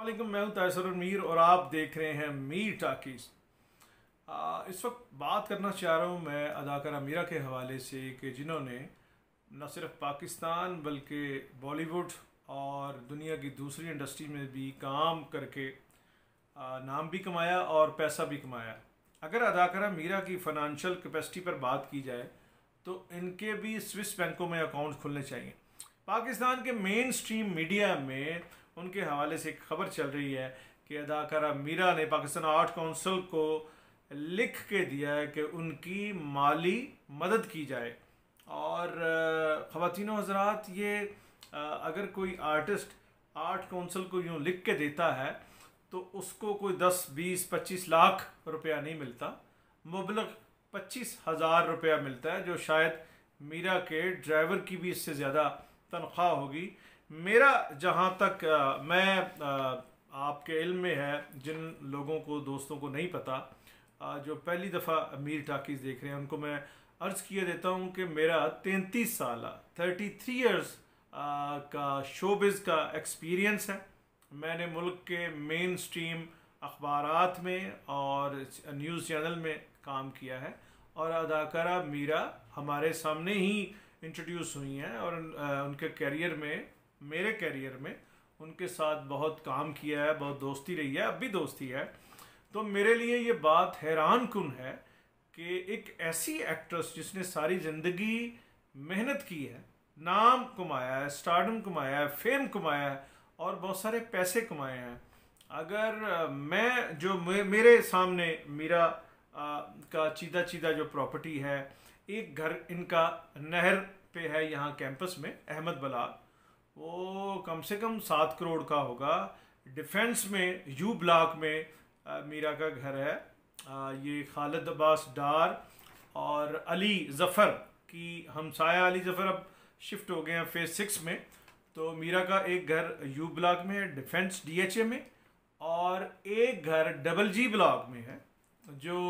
वालेकुम मैं हूं तायसर मीर और आप देख रहे हैं मीर टाकिस इस वक्त बात करना चाह रहा हूं मैं अदाकारा मीरा के हवाले से कि जिन्होंने न सिर्फ पाकिस्तान बल्कि बॉलीवुड और दुनिया की दूसरी इंडस्ट्री में भी काम करके नाम भी कमाया और पैसा भी कमाया अगर अदाकारा मीरा की फ़ाइनेंशियल कैपेसिटी पर बात की जाए तो इनके भी स्विस बैंकों में अकाउंट खुलने चाहिए पाकिस्तान के मेन स्ट्रीम मीडिया में उनके हवाले से एक खबर चल रही है कि अदाकारा मीरा ने पाकिस्तान आर्ट काउंसिल को लिख के दिया है कि उनकी माली मदद की जाए और ख़वान हजरात ये अगर कोई आर्टिस्ट आर्ट काउंसिल को यूँ लिख के देता है तो उसको कोई दस बीस पच्चीस लाख रुपया नहीं मिलता मुबलक पच्चीस हज़ार रुपया मिलता है जो शायद मीरा के ड्राइवर की भी इससे ज़्यादा तनख्वाह होगी मेरा जहाँ तक आ, मैं आ, आपके इल्म में है जिन लोगों को दोस्तों को नहीं पता आ, जो पहली दफ़ा मीर टाकीज देख रहे हैं उनको मैं अर्ज़ किए देता हूँ कि मेरा तैंतीस साल थर्टी थ्री ईयर्स का शोबिज़ का एक्सपीरियंस है मैंने मुल्क के मेन स्ट्रीम अखबार में और न्यूज़ चैनल में काम किया है और अदाकारा मीरा हमारे सामने ही इंट्रोड्यूस हुई हैं और उनके कैरियर में मेरे कैरियर में उनके साथ बहुत काम किया है बहुत दोस्ती रही है अब भी दोस्ती है तो मेरे लिए ये बात हैरान कन है कि एक ऐसी एक्ट्रेस जिसने सारी ज़िंदगी मेहनत की है नाम कमाया है स्टार्डम कमाया है फेम कमाया है और बहुत सारे पैसे कमाए हैं अगर मैं जो मेरे सामने मेरा का चीदा चीदा जो प्रॉपर्टी है एक घर इनका नहर पे है यहाँ कैंपस में अहमद बलाग वो कम से कम सात करोड़ का होगा डिफेंस में यू ब्लॉक में आ, मीरा का घर है आ, ये खालिद अब्बास डार और अली ज़फ़र की हमसाया अली ज़फ़र अब शिफ्ट हो गए हैं फेज़ सिक्स में तो मीरा का एक घर यू ब्लॉक में है डिफेंस डीएचए में और एक घर डबल जी ब्लॉक में है जो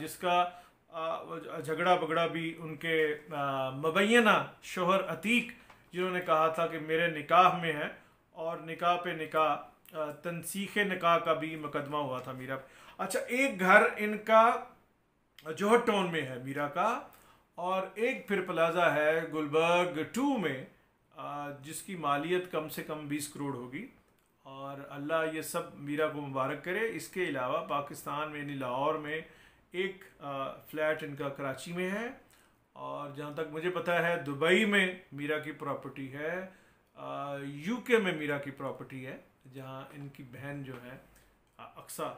जिसका झगड़ा बगड़ा भी उनके मबैना शोहर अतीक जिन्होंने कहा था कि मेरे निकाह में है और निकाह पे निकाह तनसीख निकाह का भी मुकदमा हुआ था मीरा पे अच्छा एक घर इनका जोहर टाउन में है मीरा का और एक फिर प्लाजा है गुलबर्ग टू में जिसकी मालियत कम से कम बीस करोड़ होगी और अल्लाह ये सब मीरा को मुबारक करे इसके अलावा पाकिस्तान में यानी लाहौर में एक फ्लैट इनका कराची में है और जहाँ तक मुझे पता है दुबई में मीरा की प्रॉपर्टी है यूके में मीरा की प्रॉपर्टी है जहाँ इनकी बहन जो है अक्सा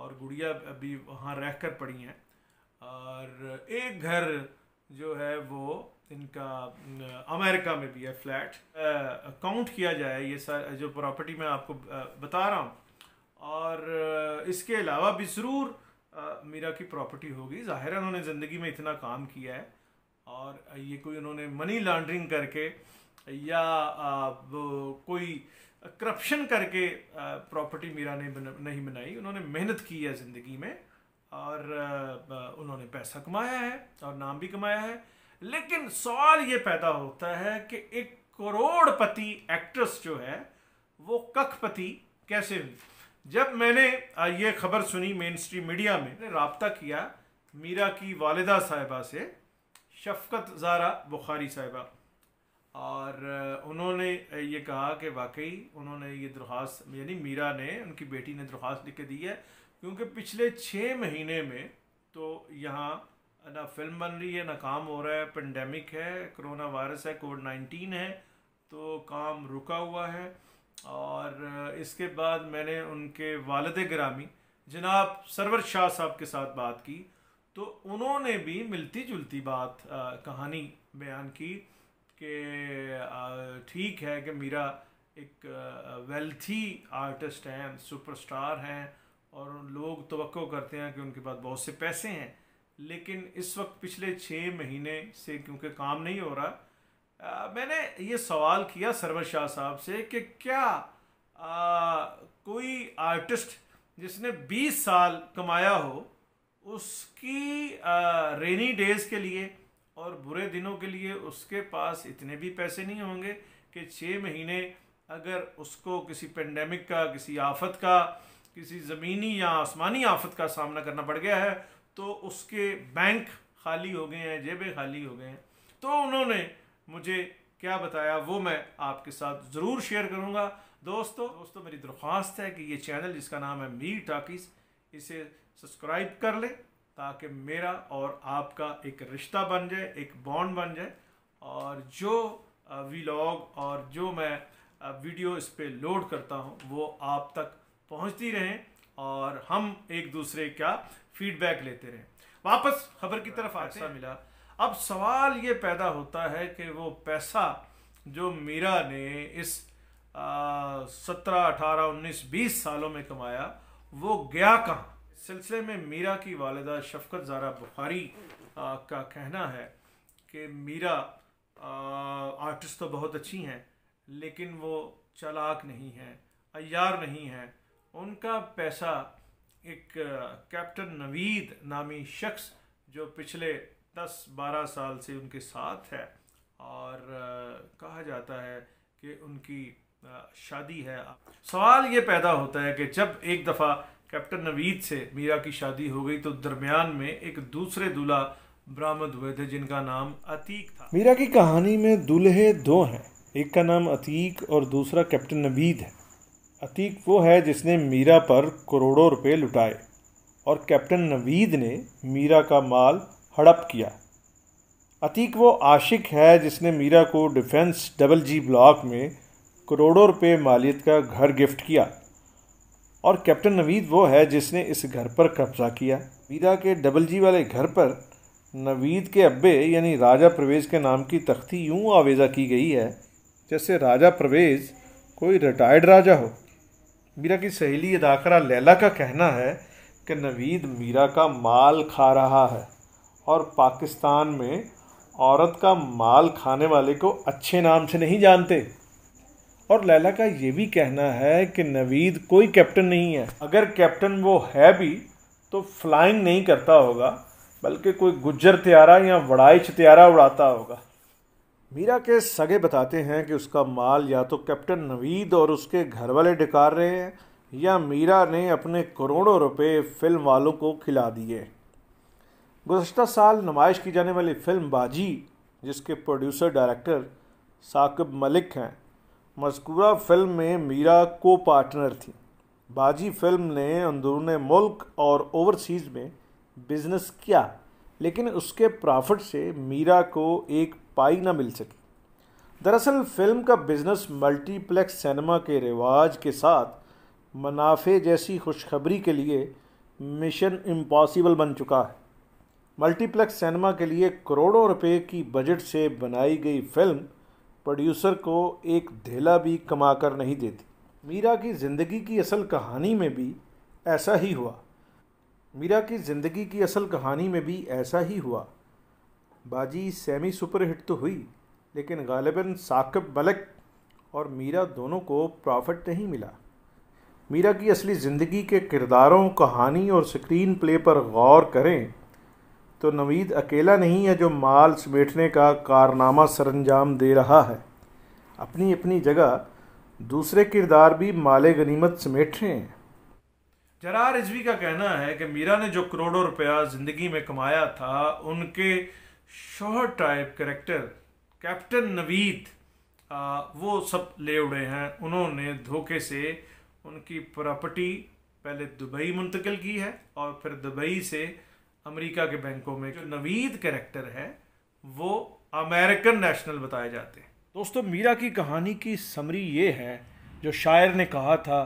और गुड़िया अभी वहाँ रह कर पड़ी हैं और एक घर जो है वो इनका अमेरिका में भी है फ्लैट काउंट किया जाए ये सारा जो प्रॉपर्टी मैं आपको बता रहा हूँ और इसके अलावा भी ज़रूर मीरा की प्रॉपर्टी होगी ज़ाहिर उन्होंने ज़िंदगी में इतना काम किया है और ये कोई उन्होंने मनी लॉन्ड्रिंग करके या वो कोई करप्शन करके प्रॉपर्टी मीरा ने नहीं बनाई उन्होंने मेहनत की है ज़िंदगी में और उन्होंने पैसा कमाया है और नाम भी कमाया है लेकिन सवाल ये पैदा होता है कि एक करोड़पति एक्ट्रेस जो है वो कखपति कैसे हुई जब मैंने ये खबर सुनी मेन स्ट्रीम मीडिया में रबता किया मीरा की वालिदा साहिबा से शफकत ज़ारा बुखारी साहिबा और उन्होंने ये कहा कि वाकई उन्होंने ये दरख्वास्त यानी मीरा ने उनकी बेटी ने दरख्वास्त लिख के दी है क्योंकि पिछले छः महीने में तो यहाँ ना फिल्म बन रही है ना काम हो रहा है पेंडेमिक है कोरोना वायरस है कोविड नाइन्टीन है तो काम रुका हुआ है और इसके बाद मैंने उनके वालद ग्रामी जनाब सरवर शाह साहब के साथ बात की तो उन्होंने भी मिलती जुलती बात आ, कहानी बयान की कि ठीक है कि मीरा एक वेल्थी आर्टिस्ट हैं सुपरस्टार हैं और लोग तो करते हैं कि उनके पास बहुत से पैसे हैं लेकिन इस वक्त पिछले छः महीने से क्योंकि काम नहीं हो रहा आ, मैंने ये सवाल किया सरवर शाह साहब से कि क्या आ, कोई आर्टिस्ट जिसने 20 साल कमाया हो उसकी रेनी डेज के लिए और बुरे दिनों के लिए उसके पास इतने भी पैसे नहीं होंगे कि छः महीने अगर उसको किसी पेंडेमिक का किसी आफत का किसी ज़मीनी या आसमानी आफत का सामना करना पड़ गया है तो उसके बैंक खाली हो गए हैं जेबें खाली हो गए हैं तो उन्होंने मुझे क्या बताया वो मैं आपके साथ ज़रूर शेयर करूँगा दोस्तों दोस्तों मेरी दरख्वास्त है कि ये चैनल जिसका नाम है मीर टाकिस इसे सब्सक्राइब कर लें ताकि मेरा और आपका एक रिश्ता बन जाए एक बॉन्ड बन जाए और जो वीलॉग और जो मैं वीडियो इस पर लोड करता हूँ वो आप तक पहुँचती रहें और हम एक दूसरे का फीडबैक लेते रहें वापस खबर की तरफ पैसा मिला अब सवाल ये पैदा होता है कि वो पैसा जो मीरा ने इस सत्रह अठारह उन्नीस बीस सालों में कमाया वो गया कहाँ सिलसिले में मीरा की वालदा शफकत जारा बुखारी आ, का कहना है कि मीरा आर्टिस्ट तो बहुत अच्छी हैं लेकिन वो चालाक नहीं हैं अयार नहीं हैं उनका पैसा एक कैप्टन नवीद नामी शख्स जो पिछले 10-12 साल से उनके साथ है और आ, कहा जाता है कि उनकी शादी है सवाल ये पैदा होता है कि जब एक दफ़ा कैप्टन नवीद से मीरा की शादी हो गई तो दरमियान में एक दूसरे दूल्हा बरामद हुए थे जिनका नाम अतीक था मीरा की कहानी में दूल्हे दो हैं एक का नाम अतीक और दूसरा कैप्टन नवीद है अतीक वो है जिसने मीरा पर करोड़ों रुपए लुटाए और कैप्टन नवीद ने मीरा का माल हड़प किया अतीक वो आशिक है जिसने मीरा को डिफेंस डबल जी ब्लॉक में करोड़ों रुपए मालियत का घर गिफ्ट किया और कैप्टन नवीद वो है जिसने इस घर पर कब्जा किया मीरा के डबल जी वाले घर पर नवीद के अब्बे यानी राजा परवेज़ के नाम की तख्ती यूँ आवेज़ा की गई है जैसे राजा परवेज़ कोई रिटायर्ड राजा हो मीरा की सहेली अदाकारा लैला का कहना है कि नवीद मीरा का माल खा रहा है और पाकिस्तान में औरत का माल खाने वाले को अच्छे नाम से नहीं जानते और लैला का ये भी कहना है कि नवीद कोई कैप्टन नहीं है अगर कैप्टन वो है भी तो फ्लाइंग नहीं करता होगा बल्कि कोई गुज्जर त्यारा या वड़ाइच त्यारा उड़ाता होगा मीरा के सगे बताते हैं कि उसका माल या तो कैप्टन नवीद और उसके घर वाले डिकार रहे हैं या मीरा ने अपने करोड़ों रुपए फिल्म वालों को खिला दिए गुजशत साल नुमाइश की जाने वाली फिल्म बाजी जिसके प्रोड्यूसर डायरेक्टर साकिब मलिक हैं मस्कूरा फिल्म में मीरा को पार्टनर थी बाजी फिल्म ने अंदरून मुल्क और ओवरसीज़ में बिजनेस किया लेकिन उसके प्रॉफिट से मीरा को एक पाई ना मिल सकी दरअसल फिल्म का बिजनेस मल्टीप्लेक्स सिनेमा के रिवाज के साथ मुनाफे जैसी खुशखबरी के लिए मिशन इम्पॉसिबल बन चुका है मल्टीप्लेक्स सिनेमा के लिए करोड़ों रुपए की बजट से बनाई गई फिल्म प्रोड्यूसर को एक धेला भी कमा कर नहीं देती मीरा की ज़िंदगी की असल कहानी में भी ऐसा ही हुआ मीरा की ज़िंदगी की असल कहानी में भी ऐसा ही हुआ बाजी सेमी सुपरहिट तो हुई लेकिन गालिबा साकिब मलक और मीरा दोनों को प्रॉफिट नहीं मिला मीरा की असली ज़िंदगी के किरदारों कहानी और स्क्रीन प्ले पर गौर करें तो नवीद अकेला नहीं है जो माल समेटने का कारनामा सरंजाम दे रहा है अपनी अपनी जगह दूसरे किरदार भी माले गनीमत समेट रहे हैं जरा रिजवी का कहना है कि मीरा ने जो करोड़ों रुपया ज़िंदगी में कमाया था उनके शोहर टाइप करेक्टर कैप्टन नवीद आ, वो सब ले उड़े हैं उन्होंने धोखे से उनकी प्रॉपर्टी पहले दुबई मुंतकिल की है और फिर दुबई से अमेरिका के बैंकों में जो नवीद कैरेक्टर है वो अमेरिकन नेशनल बताए जाते हैं दोस्तों मीरा की कहानी की समरी ये है जो शायर ने कहा था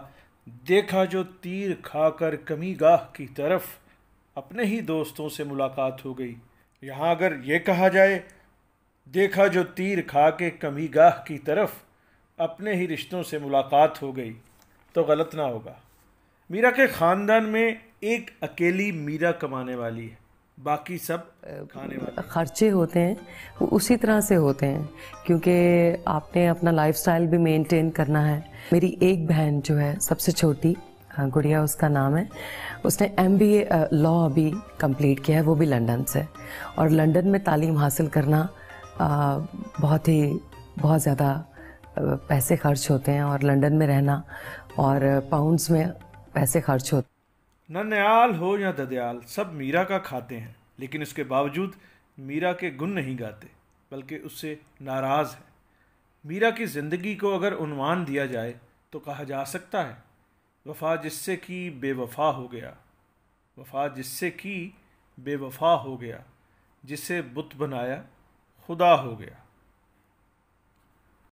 देखा जो तीर खाकर कमी गाह की तरफ अपने ही दोस्तों से मुलाकात हो गई यहाँ अगर ये कहा जाए देखा जो तीर खा के कमी गाह की तरफ अपने ही रिश्तों से मुलाकात हो गई तो गलत ना होगा मीरा के ख़ानदान में एक अकेली मीरा कमाने वाली है बाकी सब खाने वाले खर्चे होते हैं वो उसी तरह से होते हैं क्योंकि आपने अपना लाइफस्टाइल भी मेंटेन करना है मेरी एक बहन जो है सबसे छोटी हाँ, गुड़िया उसका नाम है उसने एम बी ए लॉ अभी कंप्लीट किया है वो भी लंदन से और लंदन में तालीम हासिल करना आ, बहुत ही बहुत ज़्यादा पैसे खर्च होते हैं और लंदन में रहना और पाउंड्स में पैसे खर्च होते हैं ननयाल हो या ददयाल सब मीरा का खाते हैं लेकिन इसके बावजूद मीरा के गुण नहीं गाते बल्कि उससे नाराज़ हैं मीरा की ज़िंदगी को अगर उनवान दिया जाए तो कहा जा सकता है वफ़ा जिससे कि बेवफा हो गया वफ़ा जिससे कि बेवफा हो गया जिसे बुत बनाया खुदा हो गया